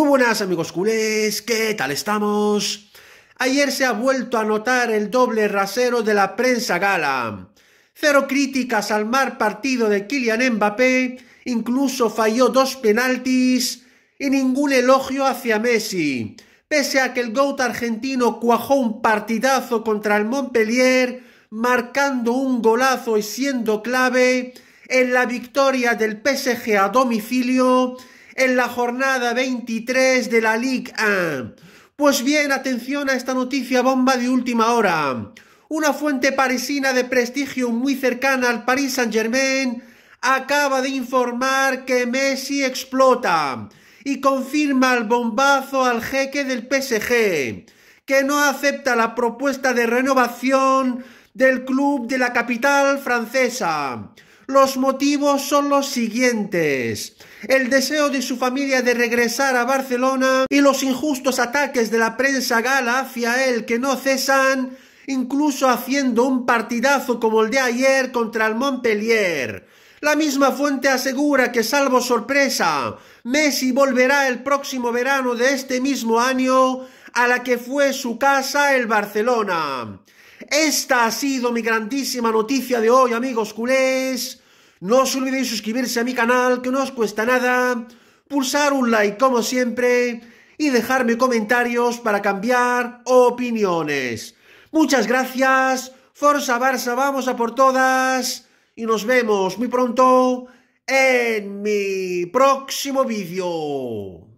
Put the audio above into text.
Muy buenas amigos culés, ¿qué tal estamos? Ayer se ha vuelto a notar el doble rasero de la prensa gala. Cero críticas al mar partido de Kylian Mbappé, incluso falló dos penaltis y ningún elogio hacia Messi. Pese a que el GOAT argentino cuajó un partidazo contra el Montpellier, marcando un golazo y siendo clave en la victoria del PSG a domicilio en la jornada 23 de la Ligue 1. Pues bien, atención a esta noticia bomba de última hora. Una fuente parisina de prestigio muy cercana al Paris Saint-Germain acaba de informar que Messi explota y confirma el bombazo al jeque del PSG, que no acepta la propuesta de renovación del club de la capital francesa. Los motivos son los siguientes. El deseo de su familia de regresar a Barcelona y los injustos ataques de la prensa gala hacia él que no cesan, incluso haciendo un partidazo como el de ayer contra el Montpellier. La misma fuente asegura que, salvo sorpresa, Messi volverá el próximo verano de este mismo año a la que fue su casa el Barcelona. Esta ha sido mi grandísima noticia de hoy, amigos culés. No os olvidéis suscribirse a mi canal, que no os cuesta nada, pulsar un like como siempre y dejarme comentarios para cambiar opiniones. Muchas gracias, Forza Barça, vamos a por todas y nos vemos muy pronto en mi próximo vídeo.